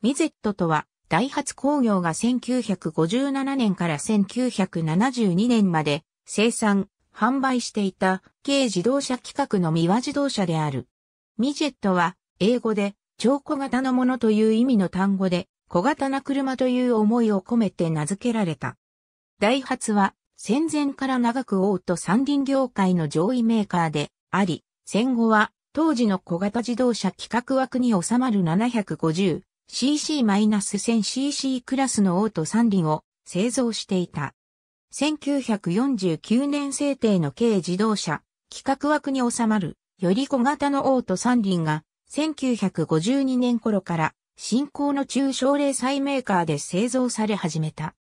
ミゼットとは、ダイハツ工業が1957年から1972年まで生産、販売していた軽自動車規格のミワ自動車である。ミジェットは英語で超小型のものという意味の単語で小型な車という思いを込めて名付けられた。ダイハツは戦前から長くオート三輪業界の上位メーカーであり、戦後は当時の小型自動車規格枠に収まる750、CC-1000cc クラスのオート3輪を製造していた。1949年制定の軽自動車、規格枠に収まる、より小型のオート3輪が、1952年頃から新興の中小零細メーカーで製造され始めた。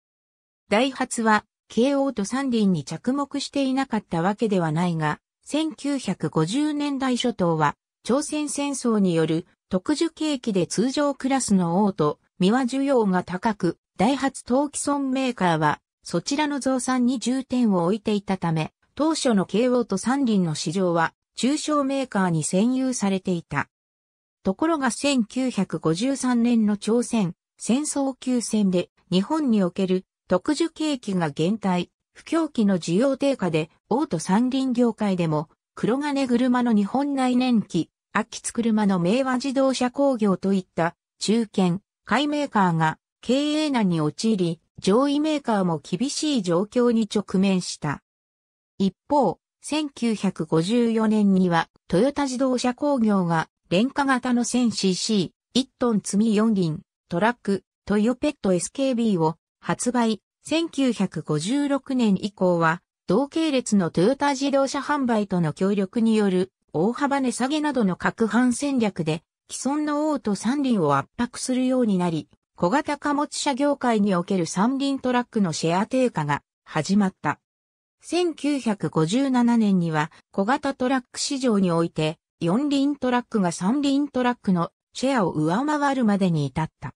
ダイハツは、軽オート三輪に着目していなかったわけではないが、1950年代初頭は、朝鮮戦争による特ケ景気で通常クラスの王と、三ミワ需要が高く、ダイハツ冬季村メーカーは、そちらの増産に重点を置いていたため、当初の慶応と三輪の市場は、中小メーカーに占有されていた。ところが1953年の朝鮮、戦争休戦で、日本における特殊景気が減退、不況期の需要低下で、王と三輪業界でも、黒金車の日本内燃機、秋津車の明和自動車工業といった中堅、買メーカーが経営難に陥り、上位メーカーも厳しい状況に直面した。一方、1954年にはトヨタ自動車工業が廉価型の 1000cc、1トン積み4輪、トラック、トヨペット SKB を発売。1956年以降は同系列のトヨタ自動車販売との協力による大幅値下げなどの各販戦略で、既存の王と三輪を圧迫するようになり、小型貨物車業界における三輪トラックのシェア低下が始まった。1957年には小型トラック市場において、四輪トラックが三輪トラックのシェアを上回るまでに至った。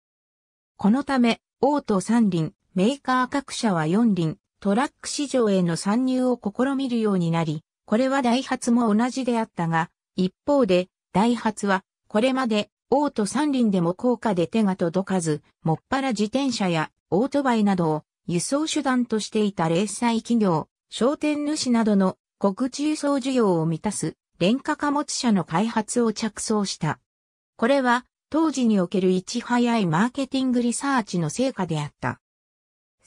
このため、王と三輪、メーカー各社は四輪、トラック市場への参入を試みるようになり、これはダイハツも同じであったが、一方で、ダイハツは、これまで、オート三輪でも高価で手が届かず、もっぱら自転車やオートバイなどを輸送手段としていた零細企業、商店主などの国地輸送需要を満たす、廉価貨物車の開発を着想した。これは、当時におけるいち早いマーケティングリサーチの成果であった。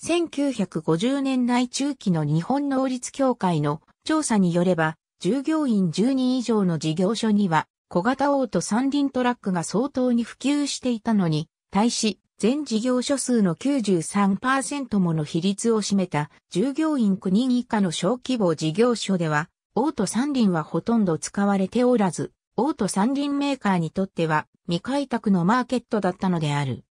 1950年代中期の日本能率協会の調査によれば、従業員10人以上の事業所には、小型オート三輪トラックが相当に普及していたのに、対し、全事業所数の93%もの比率を占めた従業員9人以下の小規模事業所では、オート三輪はほとんど使われておらず、オート三輪メーカーにとっては未開拓のマーケットだったのである。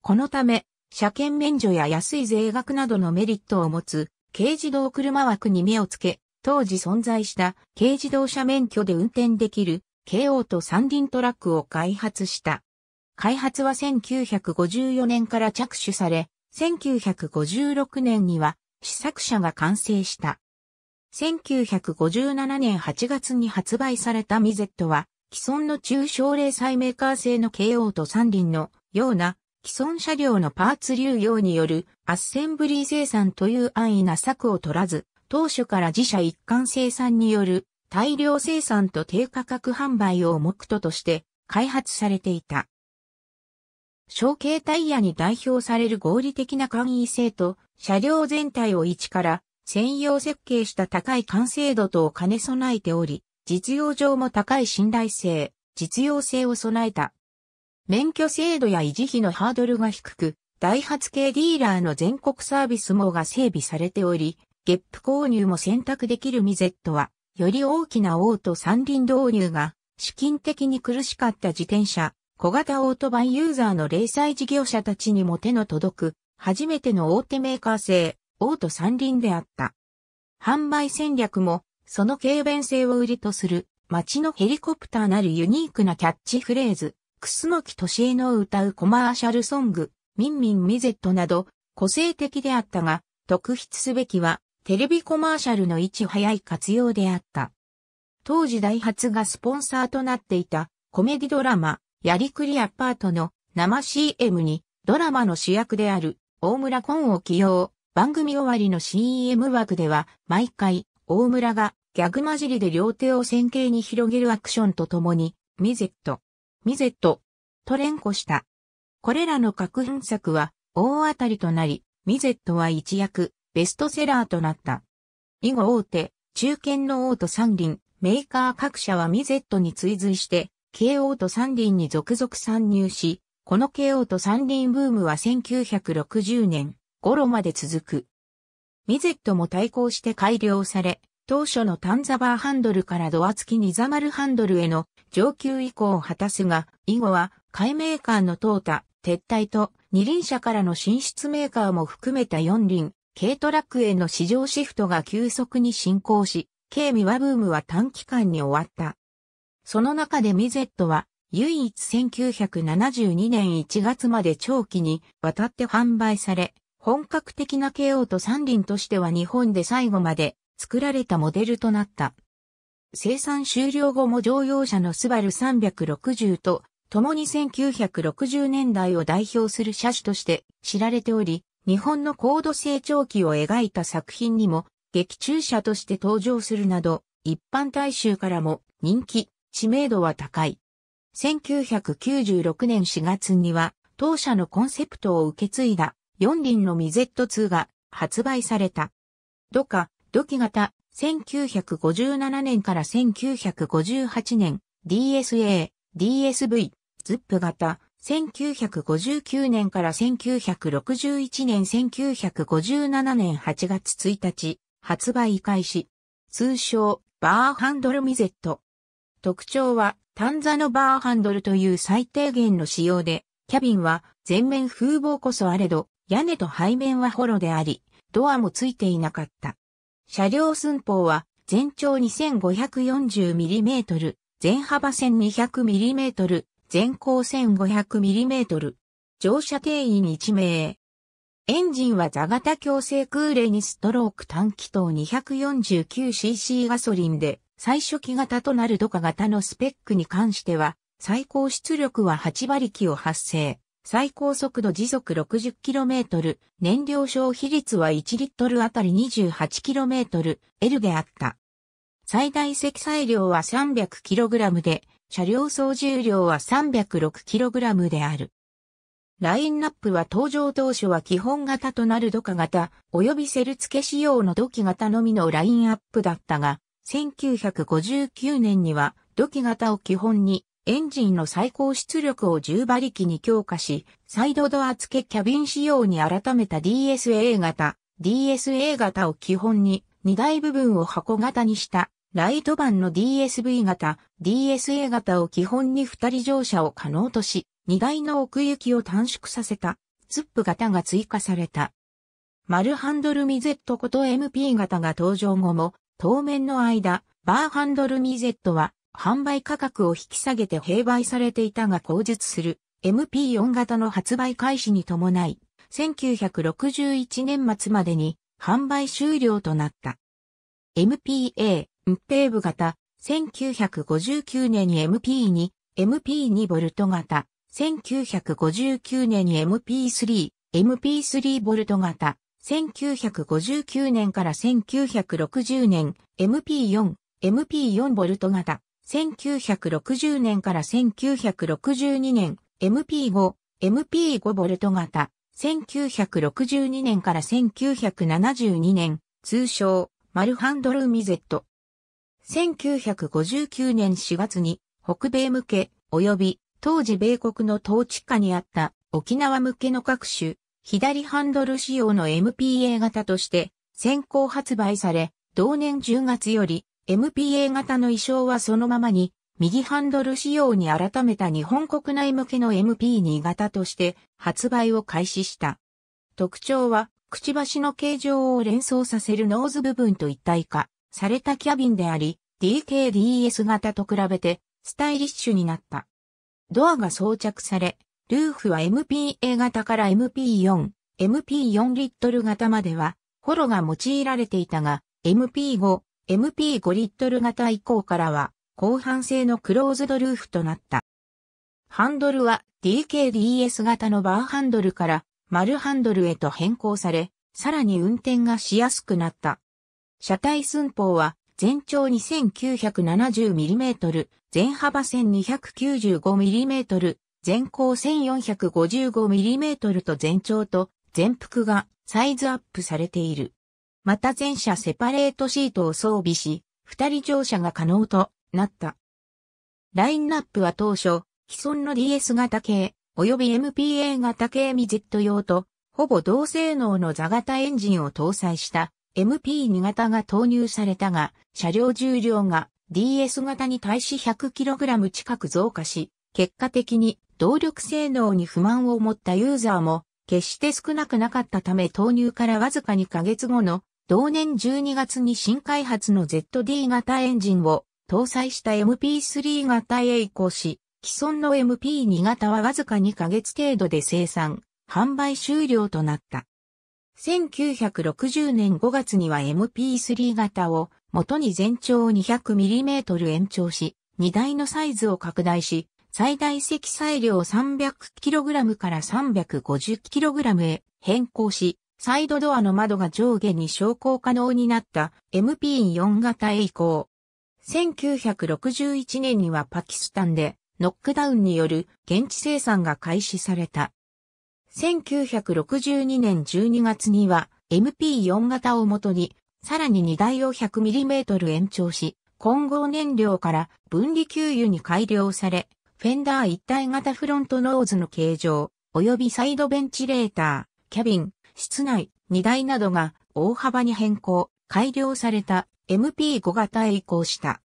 このため、車検免除や安い税額などのメリットを持つ軽自動車枠に目をつけ、当時存在した軽自動車免許で運転できる KO と三輪トラックを開発した。開発は1954年から着手され、1956年には試作車が完成した。1957年8月に発売されたミゼットは、既存の中小零細メーカー製の KO と三輪のような既存車両のパーツ流用によるアッセンブリー生産という安易な策を取らず、当初から自社一貫生産による大量生産と低価格販売を目途として開発されていた。小型タイヤに代表される合理的な簡易性と車両全体を一から専用設計した高い完成度とを兼ね備えており、実用上も高い信頼性、実用性を備えた。免許制度や維持費のハードルが低く、ダイハツ系ディーラーの全国サービス網が整備されており、ゲップ購入も選択できるミゼットは、より大きなオート三輪導入が、資金的に苦しかった自転車、小型オートバイユーザーの零細事業者たちにも手の届く、初めての大手メーカー製、オート三輪であった。販売戦略も、その軽便性を売りとする、街のヘリコプターなるユニークなキャッチフレーズ、楠としえの歌うコマーシャルソング、ミンミンミゼットなど、個性的であったが、特筆すべきは、テレビコマーシャルのいち早い活用であった。当時ダイハツがスポンサーとなっていたコメディドラマ、やりくりアパートの生 CM にドラマの主役である大村コンを起用。番組終わりの CM 枠では毎回大村がギャグ混じりで両手を線形に広げるアクションとともにミゼット、ミゼットと連呼した。これらの各編作は大当たりとなり、ミゼットは一躍ベストセラーとなった。以後大手、中堅の王と三輪、メーカー各社はミゼットに追随して、慶応と三輪に続々参入し、この慶応と三輪ブームは1960年頃まで続く。ミゼットも対抗して改良され、当初のタンザバーハンドルからドア付きニザマルハンドルへの上級移行を果たすが、以後は、海メーカーの淘汰、撤退と、二輪車からの進出メーカーも含めた四輪、軽トラックへの市場シフトが急速に進行し、軽ミワブームは短期間に終わった。その中でミゼットは、唯一1972年1月まで長期にわたって販売され、本格的な KO と三輪としては日本で最後まで作られたモデルとなった。生産終了後も乗用車のスバル360と、共に1960年代を代表する車種として知られており、日本の高度成長期を描いた作品にも、劇中者として登場するなど、一般大衆からも人気、知名度は高い。1996年4月には、当社のコンセプトを受け継いだ、四輪のミゼット2が発売された。土下、土器型、1957年から1958年、DSA、DSV、ズップ型、1959年から1961年1957年8月1日、発売開始。通称、バーハンドルミゼット。特徴は、単座のバーハンドルという最低限の仕様で、キャビンは全面風防こそあれど、屋根と背面はホロであり、ドアもついていなかった。車両寸法は全長 2540mm、全幅 1200mm、全高 1500mm。乗車定員1名。エンジンは座型強制空冷にストローク短気筒 249cc ガソリンで、最初期型となる土カ型のスペックに関しては、最高出力は8馬力を発生。最高速度時速 60km、燃料消費率は1リットルあたり 28km、L であった。最大積載量は 300kg で、車両総重量は 306kg である。ラインナップは登場当初は基本型となる土下型、及びセル付け仕様の土器型のみのラインアップだったが、1959年には土器型を基本にエンジンの最高出力を10馬力に強化し、サイドドア付けキャビン仕様に改めた DSA 型、DSA 型を基本に2台部分を箱型にしたライト版の DSV 型、DSA 型を基本に二人乗車を可能とし、荷台の奥行きを短縮させた、ツップ型が追加された。丸ハンドルミゼットこと MP 型が登場後も、当面の間、バーハンドルミゼットは、販売価格を引き下げて併売されていたが口述する MP4 型の発売開始に伴い、1961年末までに販売終了となった。MPA ムッペーブ型、1959年に MP 2 MP2 ボルト型、1959年に MP3、MP3 ボルト型、1959年から1960年、MP4、MP4 ボルト型、1960年から1962年、MP5、MP5 ボルト型、1962年から1972年、通称、マルハンドルミゼット。1959年4月に北米向け及び当時米国の統治下にあった沖縄向けの各種左ハンドル仕様の MPA 型として先行発売され、同年10月より MPA 型の衣装はそのままに右ハンドル仕様に改めた日本国内向けの MP2 型として発売を開始した。特徴はくちばしの形状を連想させるノーズ部分と一体化。されたキャビンであり、DKDS 型と比べてスタイリッシュになった。ドアが装着され、ルーフは MPA 型から MP4、MP4 リットル型までは、ホロが用いられていたが、MP5、MP5 リットル型以降からは、後半製のクローズドルーフとなった。ハンドルは DKDS 型のバーハンドルから丸ハンドルへと変更され、さらに運転がしやすくなった。車体寸法は全長 2970mm、全幅 1295mm、全高 1455mm と全長と全幅がサイズアップされている。また全車セパレートシートを装備し、二人乗車が可能となった。ラインナップは当初、既存の DS 型系、及び MPA 型系ミゼット用と、ほぼ同性能の座型エンジンを搭載した MP2 型が投入されたが、車両重量が DS 型に対し 100kg 近く増加し、結果的に動力性能に不満を持ったユーザーも決して少なくなかったため投入からわずか2ヶ月後の同年12月に新開発の ZD 型エンジンを搭載した MP3 型へ移行し、既存の MP2 型はわずか2ヶ月程度で生産、販売終了となった。1960年5月には MP3 型を元に全長 200mm 延長し、荷台のサイズを拡大し、最大積載量 300kg から 350kg へ変更し、サイドドアの窓が上下に昇降可能になった MP4 型へ移行。1961年にはパキスタンでノックダウンによる現地生産が開始された。1962年12月には MP4 型をもとに、さらに荷台を 100mm 延長し、混合燃料から分離給油に改良され、フェンダー一体型フロントノーズの形状、及びサイドベンチレーター、キャビン、室内、荷台などが大幅に変更、改良された MP5 型へ移行した。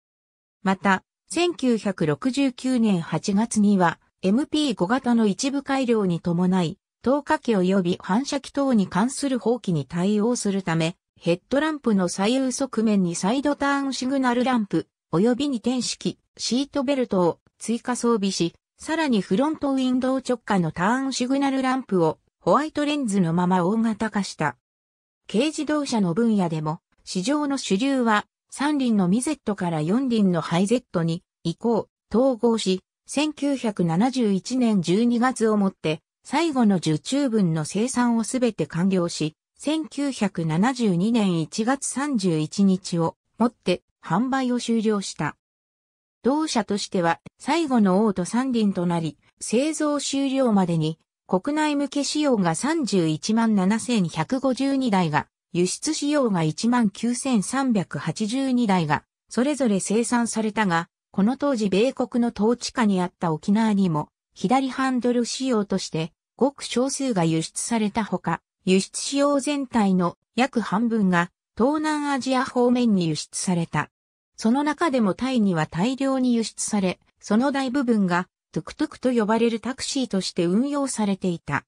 また、1969年8月には MP5 型の一部改良に伴い、等下器及び反射器等に関する法規に対応するため、ヘッドランプの左右側面にサイドターンシグナルランプ、及び2点式、シートベルトを追加装備し、さらにフロントウィンドウ直下のターンシグナルランプをホワイトレンズのまま大型化した。軽自動車の分野でも、市場の主流は3輪のミゼットから4輪のハイゼットに移行、統合し、1971年12月をもって最後の受注分の生産をすべて完了し、1972年1月31日をもって販売を終了した。同社としては最後のオート三輪となり、製造終了までに国内向け仕様が31 7152台が、輸出仕様が1 9382台が、それぞれ生産されたが、この当時米国の統治下にあった沖縄にも、左ハンドル仕様としてごく少数が輸出されたほか、輸出仕様全体の約半分が東南アジア方面に輸出された。その中でもタイには大量に輸出され、その大部分がトゥクトゥクと呼ばれるタクシーとして運用されていた。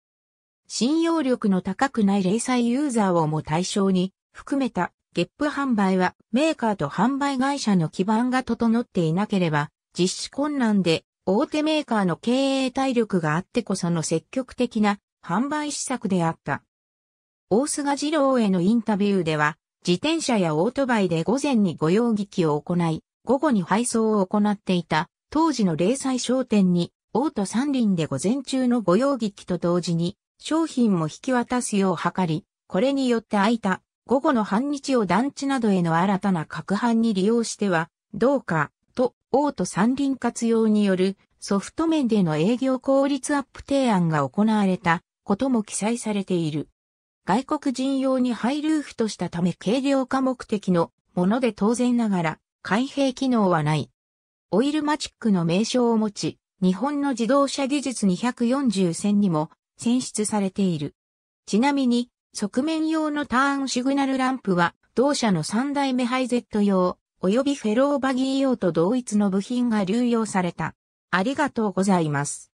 信用力の高くない零細ユーザーをも対象に含めたゲップ販売はメーカーと販売会社の基盤が整っていなければ実施困難で大手メーカーの経営体力があってこその積極的な販売施策であった。大須賀二郎へのインタビューでは、自転車やオートバイで午前に御用聞きを行い、午後に配送を行っていた、当時の零細商店に、オート三輪で午前中の御用聞きと同時に、商品も引き渡すよう図り、これによって空いた、午後の半日を団地などへの新たな拡販に利用しては、どうか、と、オート三輪活用によるソフト面での営業効率アップ提案が行われたことも記載されている。外国人用にハイルーフとしたため軽量化目的のもので当然ながら開閉機能はない。オイルマチックの名称を持ち、日本の自動車技術240線にも選出されている。ちなみに、側面用のターンシグナルランプは同社の3代目ハイゼット用及びフェローバギー用と同一の部品が流用された。ありがとうございます。